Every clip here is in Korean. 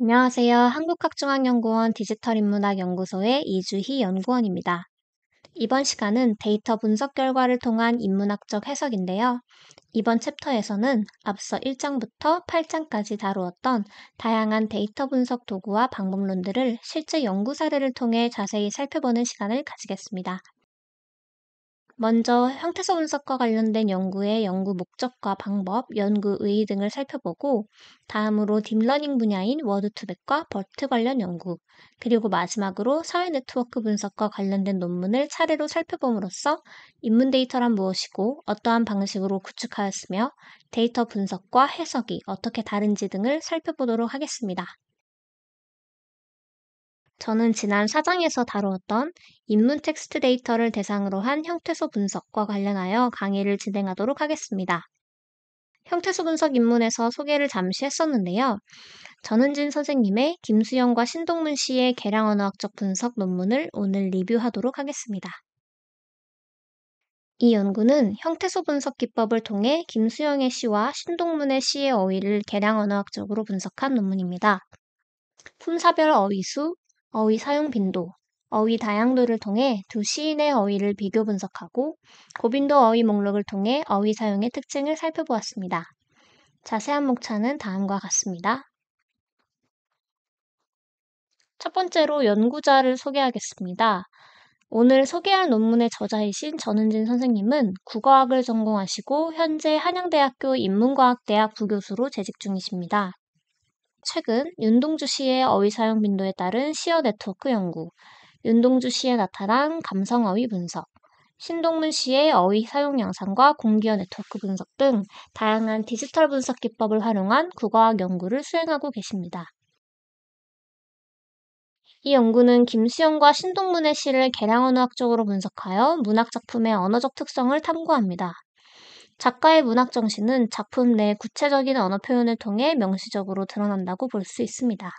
안녕하세요. 한국학중앙연구원 디지털인문학연구소의 이주희 연구원입니다. 이번 시간은 데이터 분석 결과를 통한 인문학적 해석인데요. 이번 챕터에서는 앞서 1장부터 8장까지 다루었던 다양한 데이터 분석 도구와 방법론들을 실제 연구 사례를 통해 자세히 살펴보는 시간을 가지겠습니다. 먼저 형태소 분석과 관련된 연구의 연구 목적과 방법, 연구 의의 등을 살펴보고 다음으로 딥러닝 분야인 워드투백과 버트 관련 연구, 그리고 마지막으로 사회 네트워크 분석과 관련된 논문을 차례로 살펴봄으로써 인문 데이터란 무엇이고 어떠한 방식으로 구축하였으며 데이터 분석과 해석이 어떻게 다른지 등을 살펴보도록 하겠습니다. 저는 지난 사장에서 다루었던 인문 텍스트 데이터를 대상으로 한 형태소 분석과 관련하여 강의를 진행하도록 하겠습니다. 형태소 분석 입문에서 소개를 잠시 했었는데요. 전은진 선생님의 김수영과 신동문 씨의 개량 언어학적 분석 논문을 오늘 리뷰하도록 하겠습니다. 이 연구는 형태소 분석 기법을 통해 김수영의 시와 신동문의 시의 어휘를 개량 언어학적으로 분석한 논문입니다. 품사별 어휘수, 어휘 사용 빈도, 어휘 다양도를 통해 두 시인의 어휘를 비교 분석하고 고빈도 어휘 목록을 통해 어휘 사용의 특징을 살펴보았습니다. 자세한 목차는 다음과 같습니다. 첫 번째로 연구자를 소개하겠습니다. 오늘 소개할 논문의 저자이신 전은진 선생님은 국어학을 전공하시고 현재 한양대학교 인문과학대학 부교수로 재직 중이십니다. 최근 윤동주 씨의 어휘 사용 빈도에 따른 시어 네트워크 연구, 윤동주 씨에 나타난 감성 어휘 분석, 신동문 씨의 어휘 사용 영상과 공기어 네트워크 분석 등 다양한 디지털 분석 기법을 활용한 국어학 연구를 수행하고 계십니다. 이 연구는 김수영과 신동문의 시를 개량언어학적으로 분석하여 문학 작품의 언어적 특성을 탐구합니다. 작가의 문학 정신은 작품 내 구체적인 언어 표현을 통해 명시적으로 드러난다고 볼 수 있습니다.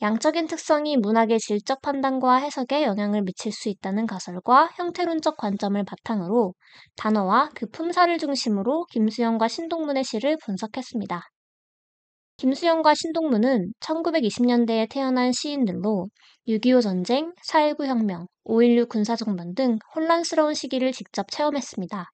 양적인 특성이 문학의 질적 판단과 해석에 영향을 미칠 수 있다는 가설과 형태론적 관점을 바탕으로 단어와 그 품사를 중심으로 김수영과 신동문의 시를 분석했습니다. 김수영과 신동문은 1920년대에 태어난 시인들로 6.25 전쟁, 4.19 혁명, 5.16 군사정변 등 혼란스러운 시기를 직접 체험했습니다.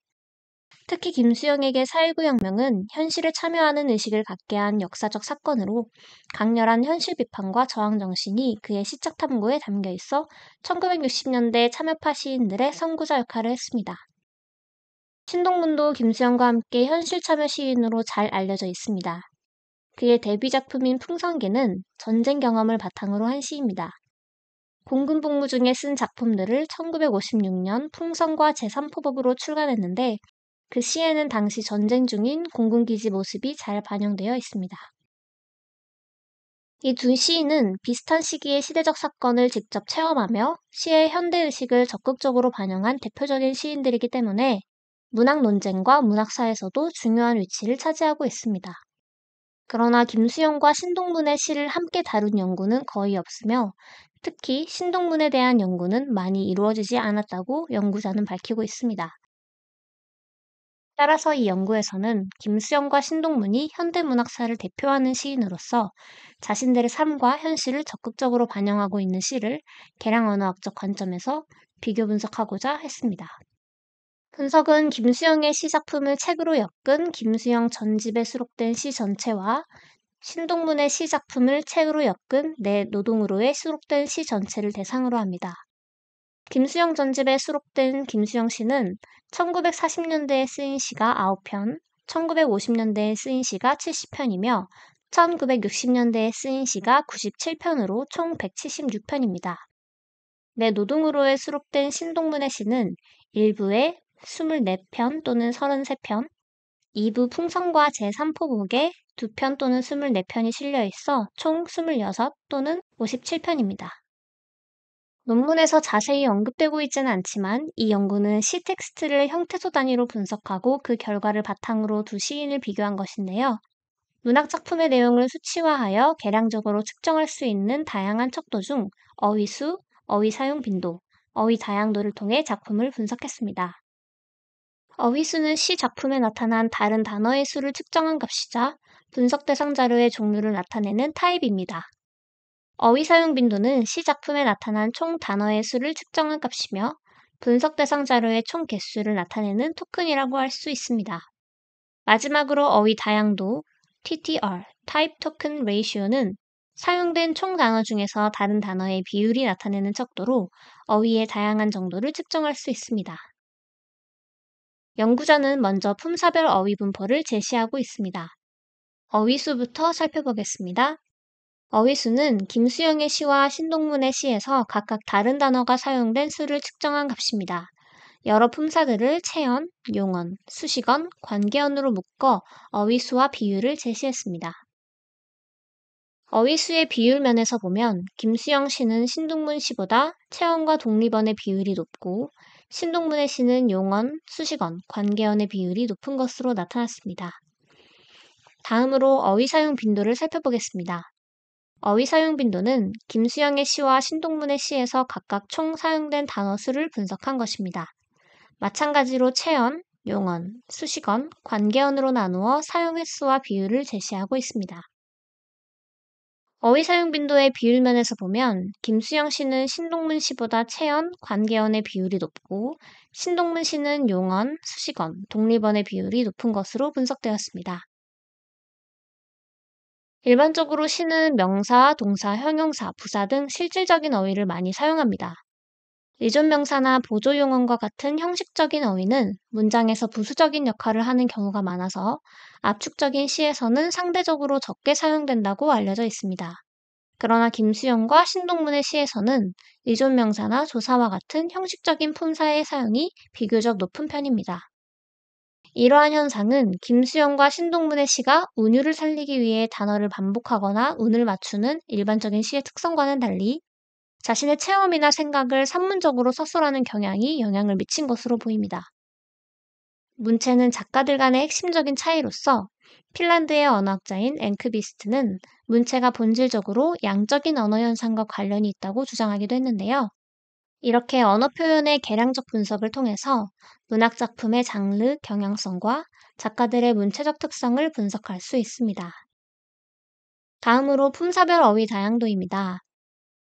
특히 김수영에게 4.19 혁명은 현실에 참여하는 의식을 갖게 한 역사적 사건으로 강렬한 현실 비판과 저항 정신이 그의 시적 탐구에 담겨 있어 1960년대 참여파 시인들의 선구자 역할을 했습니다. 신동문도 김수영과 함께 현실 참여 시인으로 잘 알려져 있습니다. 그의 데뷔 작품인 풍선계는 전쟁 경험을 바탕으로 한 시입니다. 공군 복무 중에 쓴 작품들을 1956년 풍선과 제3포법으로 출간했는데 그 시에는 당시 전쟁 중인 공군기지 모습이 잘 반영되어 있습니다. 이 두 시인은 비슷한 시기의 시대적 사건을 직접 체험하며 시의 현대의식을 적극적으로 반영한 대표적인 시인들이기 때문에 문학 논쟁과 문학사에서도 중요한 위치를 차지하고 있습니다. 그러나 김수영과 신동문의 시를 함께 다룬 연구는 거의 없으며 특히 신동문에 대한 연구는 많이 이루어지지 않았다고 연구자는 밝히고 있습니다. 따라서 이 연구에서는 김수영과 신동문이 현대문학사를 대표하는 시인으로서 자신들의 삶과 현실을 적극적으로 반영하고 있는 시를 개량 언어학적 관점에서 비교 분석하고자 했습니다. 분석은 김수영의 시 작품을 책으로 엮은 김수영 전집에 수록된 시 전체와 신동문의 시 작품을 책으로 엮은 내노동으로의 수록된 시 전체를 대상으로 합니다. 김수영 전집에 수록된 김수영 씨는 1940년대에 쓰인 시가 9편, 1950년대에 쓰인 시가 70편이며 1960년대에 쓰인 시가 97편으로 총 176편입니다. 내 노동으로에 수록된 신동문의 시는 1부에 24편 또는 33편, 2부 풍선과 제3포목에 2편 또는 24편이 실려 있어 총 26 또는 57편입니다. 논문에서 자세히 언급되고 있지는 않지만 이 연구는 시 텍스트를 형태소 단위로 분석하고 그 결과를 바탕으로 두 시인을 비교한 것인데요. 문학 작품의 내용을 수치화하여 계량적으로 측정할 수 있는 다양한 척도 중 어휘수, 어휘 사용 빈도, 어휘 다양도를 통해 작품을 분석했습니다. 어휘수는 시 작품에 나타난 다른 단어의 수를 측정한 값이자 분석 대상 자료의 종류를 나타내는 타입입니다. 어휘 사용 빈도는 시 작품에 나타난 총 단어의 수를 측정한 값이며 분석 대상 자료의 총 개수를 나타내는 토큰이라고 할 수 있습니다. 마지막으로 어휘 다양도 TTR (Type Token Ratio는) 사용된 총 단어 중에서 다른 단어의 비율이 나타내는 척도로 어휘의 다양한 정도를 측정할 수 있습니다. 연구자는 먼저 품사별 어휘 분포를 제시하고 있습니다. 어휘수부터 살펴보겠습니다. 어휘수는 김수영의 시와 신동문의 시에서 각각 다른 단어가 사용된 수를 측정한 값입니다. 여러 품사들을 체언, 용언, 수식언, 관계언으로 묶어 어휘수와 비율을 제시했습니다. 어휘수의 비율 면에서 보면 김수영 씨는 신동문 씨보다 체언과 독립언의 비율이 높고 신동문의 씨는 용언, 수식언, 관계언의 비율이 높은 것으로 나타났습니다. 다음으로 어휘 사용 빈도를 살펴보겠습니다. 어휘 사용 빈도는 김수영의 시와 신동문의 시에서 각각 총 사용된 단어 수를 분석한 것입니다. 마찬가지로 체언, 용언, 수식언, 관계언으로 나누어 사용 횟수와 비율을 제시하고 있습니다. 어휘 사용 빈도의 비율 면에서 보면 김수영 씨는 신동문 씨보다 체언, 관계언의 비율이 높고 신동문 씨는 용언, 수식언, 독립언의 비율이 높은 것으로 분석되었습니다. 일반적으로 시는 명사, 동사, 형용사, 부사 등 실질적인 어휘를 많이 사용합니다. 의존 명사나 보조 용언과 같은 형식적인 어휘는 문장에서 부수적인 역할을 하는 경우가 많아서 압축적인 시에서는 상대적으로 적게 사용된다고 알려져 있습니다. 그러나 김수영과 신동문의 시에서는 의존 명사나 조사와 같은 형식적인 품사의 사용이 비교적 높은 편입니다. 이러한 현상은 김수영과 신동문의 시가 운율을 살리기 위해 단어를 반복하거나 운을 맞추는 일반적인 시의 특성과는 달리 자신의 체험이나 생각을 산문적으로 서술하는 경향이 영향을 미친 것으로 보입니다. 문체는 작가들 간의 핵심적인 차이로서 핀란드의 언어학자인 앵크비스트는 문체가 본질적으로 양적인 언어 현상과 관련이 있다고 주장하기도 했는데요. 이렇게 언어 표현의 계량적 분석을 통해서 문학 작품의 장르, 경향성과 작가들의 문체적 특성을 분석할 수 있습니다. 다음으로 품사별 어휘 다양도입니다.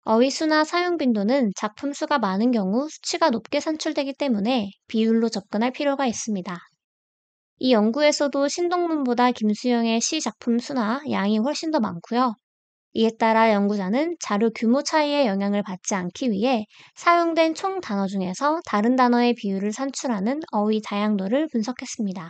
어휘 수나 사용 빈도는 작품 수가 많은 경우 수치가 높게 산출되기 때문에 비율로 접근할 필요가 있습니다. 이 연구에서도 신동문보다 김수영의 시 작품 수나 양이 훨씬 더 많고요. 이에 따라 연구자는 자료 규모 차이의 영향을 받지 않기 위해 사용된 총 단어 중에서 다른 단어의 비율을 산출하는 어휘 다양도를 분석했습니다.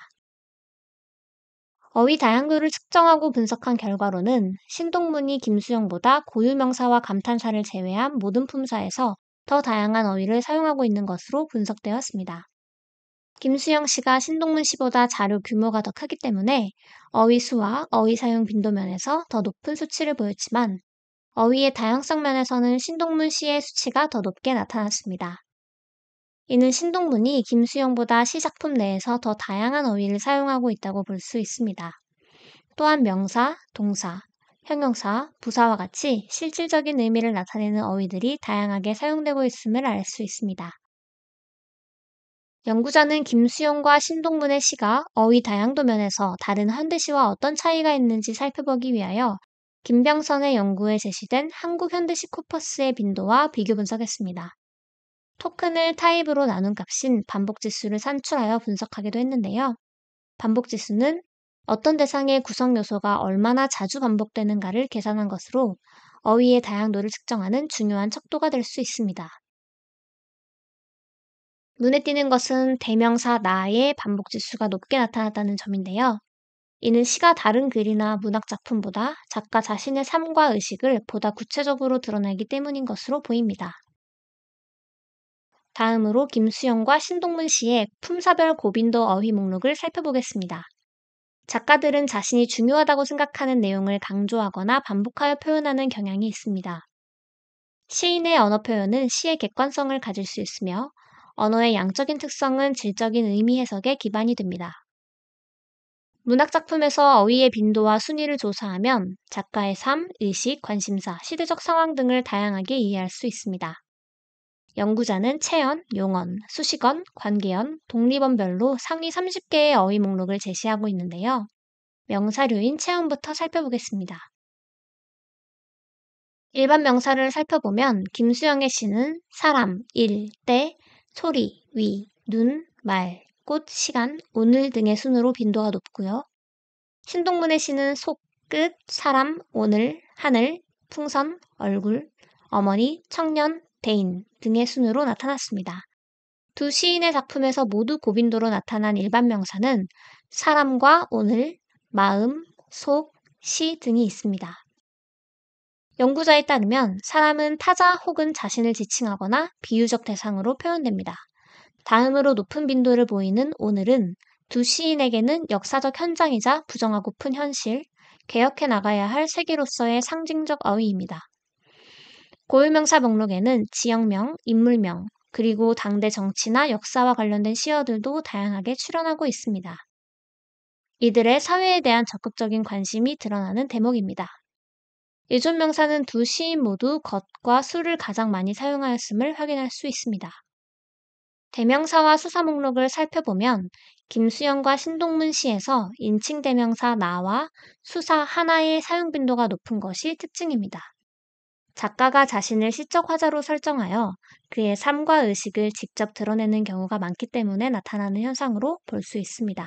어휘 다양도를 측정하고 분석한 결과로는 신동문이 김수영보다 고유명사와 감탄사를 제외한 모든 품사에서 더 다양한 어휘를 사용하고 있는 것으로 분석되었습니다. 김수영 씨가 신동문 씨보다 자료 규모가 더 크기 때문에 어휘 수와 어휘 사용 빈도 면에서 더 높은 수치를 보였지만 어휘의 다양성 면에서는 신동문 씨의 수치가 더 높게 나타났습니다. 이는 신동문이 김수영보다 시작품 내에서 더 다양한 어휘를 사용하고 있다고 볼 수 있습니다. 또한 명사, 동사, 형용사, 부사와 같이 실질적인 의미를 나타내는 어휘들이 다양하게 사용되고 있음을 알 수 있습니다. 연구자는 김수용과 신동문의 시가 어휘 다양도 면에서 다른 현대시와 어떤 차이가 있는지 살펴보기 위하여 김병선의 연구에 제시된 한국 현대시 코퍼스의 빈도와 비교 분석했습니다. 토큰을 타입으로 나눈 값인 반복 지수를 산출하여 분석하기도 했는데요. 반복 지수는 어떤 대상의 구성 요소가 얼마나 자주 반복되는가를 계산한 것으로 어휘의 다양도를 측정하는 중요한 척도가 될 수 있습니다. 눈에 띄는 것은 대명사 나의 반복 지수가 높게 나타났다는 점인데요. 이는 시가 다른 글이나 문학 작품보다 작가 자신의 삶과 의식을 보다 구체적으로 드러내기 때문인 것으로 보입니다. 다음으로 김수영과 신동문 씨의 품사별 고빈도 어휘 목록을 살펴보겠습니다. 작가들은 자신이 중요하다고 생각하는 내용을 강조하거나 반복하여 표현하는 경향이 있습니다. 시인의 언어 표현은 시의 객관성을 가질 수 있으며 언어의 양적인 특성은 질적인 의미 해석에 기반이 됩니다. 문학작품에서 어휘의 빈도와 순위를 조사하면 작가의 삶, 의식, 관심사, 시대적 상황 등을 다양하게 이해할 수 있습니다. 연구자는 체언, 용언, 수식언, 관계언, 독립언별로 상위 30개의 어휘 목록을 제시하고 있는데요. 명사류인 체언부터 살펴보겠습니다. 일반 명사를 살펴보면 김수영의 시는 사람, 일, 때, 소리, 위, 눈, 말, 꽃, 시간, 오늘 등의 순으로 빈도가 높고요. 신동문의 시는 속, 끝, 사람, 오늘, 하늘, 풍선, 얼굴, 어머니, 청년, 대인 등의 순으로 나타났습니다. 두 시인의 작품에서 모두 고빈도로 나타난 일반 명사는 사람과 오늘, 마음, 속, 시 등이 있습니다. 연구자에 따르면 사람은 타자 혹은 자신을 지칭하거나 비유적 대상으로 표현됩니다. 다음으로 높은 빈도를 보이는 오늘은 두 시인에게는 역사적 현장이자 부정하고픈 현실, 개혁해 나가야 할 세계로서의 상징적 어휘입니다. 고유명사 목록에는 지역명, 인물명, 그리고 당대 정치나 역사와 관련된 시어들도 다양하게 출연하고 있습니다. 이들의 사회에 대한 적극적인 관심이 드러나는 대목입니다. 예존 명사는 두 시인 모두 겉과 수를 가장 많이 사용하였음을 확인할 수 있습니다. 대명사와 수사 목록을 살펴보면 김수영과 신동문 시에서 인칭 대명사 나와 수사 하나의 사용 빈도가 높은 것이 특징입니다. 작가가 자신을 시적 화자로 설정하여 그의 삶과 의식을 직접 드러내는 경우가 많기 때문에 나타나는 현상으로 볼 수 있습니다.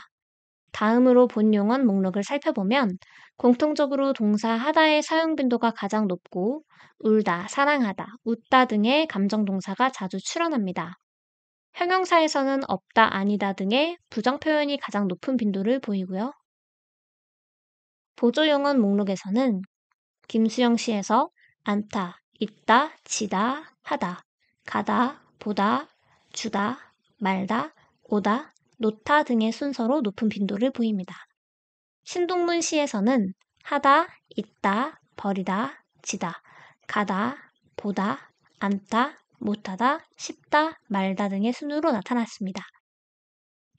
다음으로 본 용언 목록을 살펴보면 공통적으로 동사 하다의 사용 빈도가 가장 높고 울다, 사랑하다, 웃다 등의 감정 동사가 자주 출현합니다. 형용사에서는 없다, 아니다 등의 부정 표현이 가장 높은 빈도를 보이고요. 보조 용언 목록에서는 김수영 씨에서 안타, 있다, 지다, 하다, 가다, 보다, 주다, 말다, 오다, 노타 등의 순서로 높은 빈도를 보입니다. 신동문 시에서는 하다, 있다, 버리다, 지다, 가다, 보다, 앉다, 못하다, 싶다, 말다 등의 순으로 나타났습니다.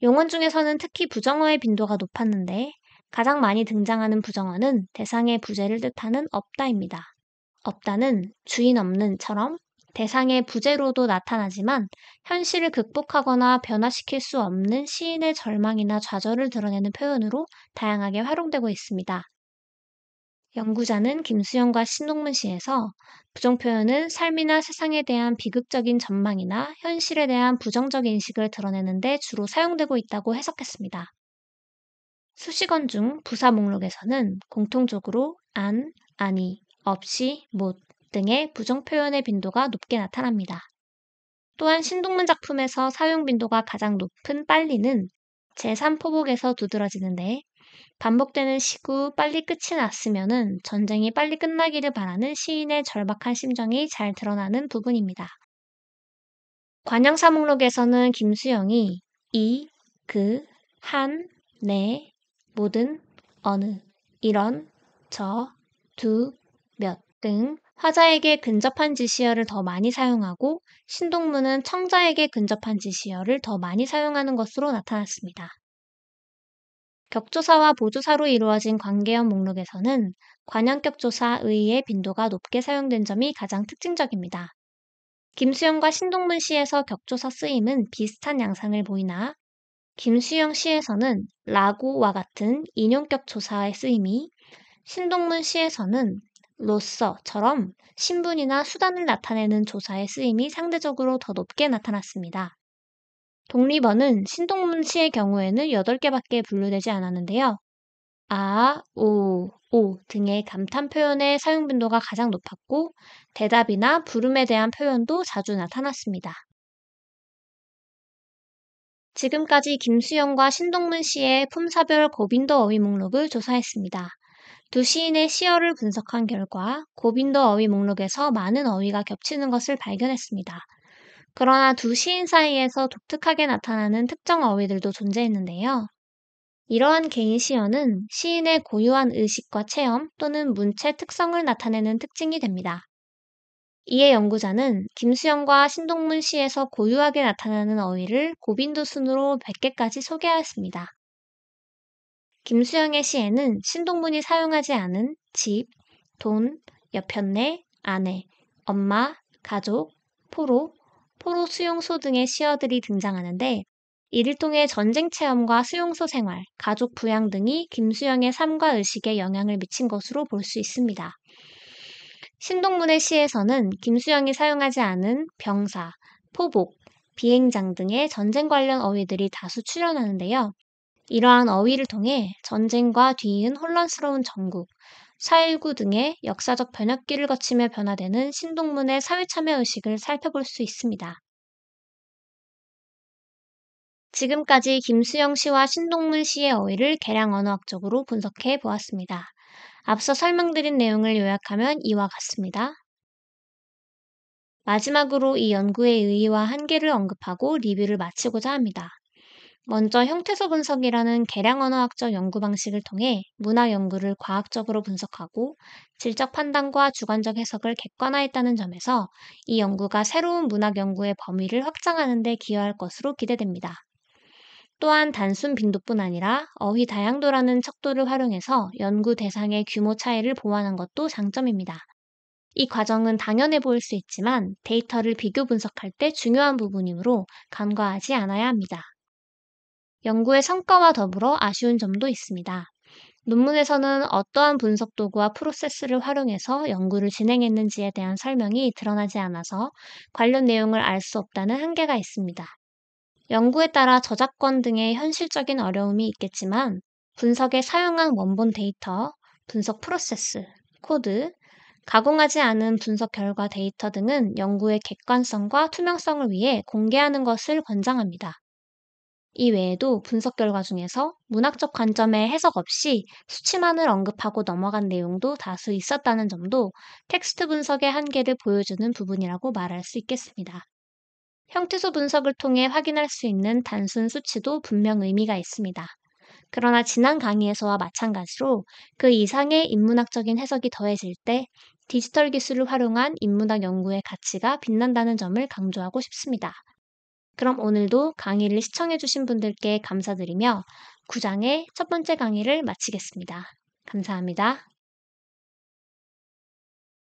용언 중에서는 특히 부정어의 빈도가 높았는데 가장 많이 등장하는 부정어는 대상의 부재를 뜻하는 없다입니다. 없다는 주인 없는처럼 대상의 부재로도 나타나지만 현실을 극복하거나 변화시킬 수 없는 시인의 절망이나 좌절을 드러내는 표현으로 다양하게 활용되고 있습니다. 연구자는 김수영과 신동문 씨에서 부정표현은 삶이나 세상에 대한 비극적인 전망이나 현실에 대한 부정적 인식을 드러내는데 주로 사용되고 있다고 해석했습니다. 수식언중 부사 목록에서는 공통적으로 안, 아니, 없이, 못, 등의 부정 표현의 빈도가 높게 나타납니다. 또한 신동문 작품에서 사용 빈도가 가장 높은 빨리는 제3포복에서 두드러지는데 반복되는 시구 빨리 끝이 났으면은 전쟁이 빨리 끝나기를 바라는 시인의 절박한 심정이 잘 드러나는 부분입니다. 관영사목록에서는 김수영이 이, 그, 한, 내, 네, 모든, 어느, 이런, 저, 두, 몇등 화자에게 근접한 지시어를 더 많이 사용하고 신동문은 청자에게 근접한 지시어를 더 많이 사용하는 것으로 나타났습니다. 격조사와 보조사로 이루어진 관계형 목록에서는 관형격조사 의의 빈도가 높게 사용된 점이 가장 특징적입니다. 김수영과 신동문 시에서 격조사 쓰임은 비슷한 양상을 보이나 김수영 시에서는 라고와 같은 인용격 조사의 쓰임이 신동문 시에서는 로서처럼 신분이나 수단을 나타내는 조사의 쓰임이 상대적으로 더 높게 나타났습니다. 독립어는 신동문씨의 경우에는 8개밖에 분류되지 않았는데요. 아, 오, 오 등의 감탄 표현의 사용 빈도가 가장 높았고 대답이나 부름에 대한 표현도 자주 나타났습니다. 지금까지 김수영과 신동문 씨의 품사별 고빈도 어휘 목록을 조사했습니다. 두 시인의 시어를 분석한 결과 고빈도 어휘 목록에서 많은 어휘가 겹치는 것을 발견했습니다. 그러나 두 시인 사이에서 독특하게 나타나는 특정 어휘들도 존재했는데요. 이러한 개인 시어는 시인의 고유한 의식과 체험 또는 문체 특성을 나타내는 특징이 됩니다. 이에 연구자는 김수영과 신동문 시에서 고유하게 나타나는 어휘를 고빈도 순으로 100개까지 소개하였습니다. 김수영의 시에는 신동문이 사용하지 않은 집, 돈, 옆편네 아내, 엄마, 가족, 포로, 포로 수용소 등의 시어들이 등장하는데 이를 통해 전쟁 체험과 수용소 생활, 가족 부양 등이 김수영의 삶과 의식에 영향을 미친 것으로 볼 수 있습니다. 신동문의 시에서는 김수영이 사용하지 않은 병사, 포복, 비행장 등의 전쟁 관련 어휘들이 다수 출연하는데요. 이러한 어휘를 통해 전쟁과 뒤이은 혼란스러운 전국, 4.19 등의 역사적 변혁기를 거치며 변화되는 신동문의 사회참여 의식을 살펴볼 수 있습니다. 지금까지 김수영 씨와 신동문 씨의 어휘를 개량 언어학적으로 분석해 보았습니다. 앞서 설명드린 내용을 요약하면 이와 같습니다. 마지막으로 이 연구의 의의와 한계를 언급하고 리뷰를 마치고자 합니다. 먼저 형태소 분석이라는 개량 언어학적 연구 방식을 통해 문화 연구를 과학적으로 분석하고 질적 판단과 주관적 해석을 객관화했다는 점에서 이 연구가 새로운 문학 연구의 범위를 확장하는 데 기여할 것으로 기대됩니다. 또한 단순 빈도뿐 아니라 어휘 다양도라는 척도를 활용해서 연구 대상의 규모 차이를 보완한 것도 장점입니다. 이 과정은 당연해 보일 수 있지만 데이터를 비교 분석할 때 중요한 부분이므로 간과하지 않아야 합니다. 연구의 성과와 더불어 아쉬운 점도 있습니다. 논문에서는 어떠한 분석 도구와 프로세스를 활용해서 연구를 진행했는지에 대한 설명이 드러나지 않아서 관련 내용을 알 수 없다는 한계가 있습니다. 연구에 따라 저작권 등의 현실적인 어려움이 있겠지만 분석에 사용한 원본 데이터, 분석 프로세스, 코드, 가공하지 않은 분석 결과 데이터 등은 연구의 객관성과 투명성을 위해 공개하는 것을 권장합니다. 이 외에도 분석 결과 중에서 문학적 관점의 해석 없이 수치만을 언급하고 넘어간 내용도 다수 있었다는 점도 텍스트 분석의 한계를 보여주는 부분이라고 말할 수 있겠습니다. 형태소 분석을 통해 확인할 수 있는 단순 수치도 분명 의미가 있습니다. 그러나 지난 강의에서와 마찬가지로 그 이상의 인문학적인 해석이 더해질 때 디지털 기술을 활용한 인문학 연구의 가치가 빛난다는 점을 강조하고 싶습니다. 그럼 오늘도 강의를 시청해주신 분들께 감사드리며 9장의 첫 번째 강의를 마치겠습니다. 감사합니다.